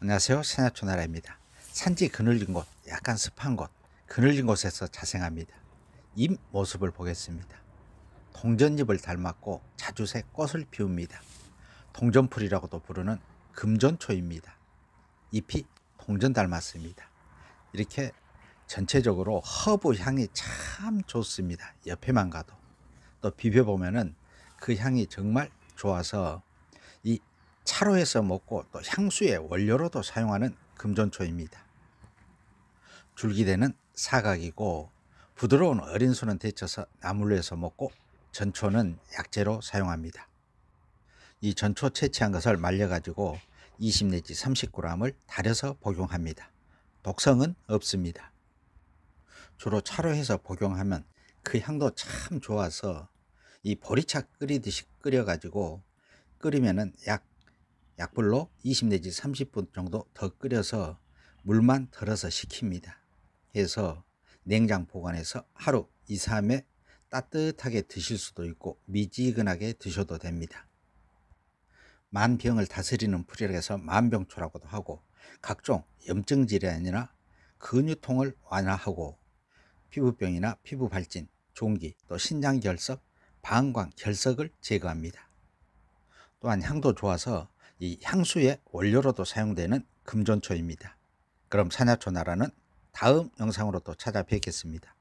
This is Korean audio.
안녕하세요. 세나초나라입니다. 산지 그늘진 곳, 약간 습한 곳, 그늘진 곳에서 자생합니다. 입 모습을 보겠습니다. 동전잎을 닮았고 자주색 꽃을 피웁니다. 동전풀이라고도 부르는 금전초입니다. 잎이 동전 닮았습니다. 이렇게 전체적으로 허브 향이 참 좋습니다. 옆에만 가도. 또비벼보면그 향이 정말 좋아서 차로에서 먹고 또 향수의 원료로도 사용하는 금전초입니다. 줄기대는 사각이고 부드러운 어린 수는 데쳐서 나물로 해서 먹고 전초는 약재로 사용합니다. 이 전초 채취한 것을 말려가지고 20 내지 30g을 달여서 복용합니다. 독성은 없습니다. 주로 차로 해서 복용하면 그 향도 참 좋아서 이 보리차 끓이듯이 끓여가지고 끓이면약 약불로 20 내지 30분 정도 더 끓여서 물만 덜어서 식힙니다. 해서 냉장 보관해서 하루 2, 3회 따뜻하게 드실 수도 있고 미지근하게 드셔도 됩니다. 만병을 다스리는 풀이라서 만병초라고도 하고 각종 염증 질환이나 근육통을 완화하고 피부병이나 피부 발진, 종기, 또 신장 결석, 방광 결석을 제거합니다. 또한 향도 좋아서 이 향수의 원료로도 사용되는 금전초입니다. 그럼 산야초 나라는 다음 영상으로 또 찾아뵙겠습니다.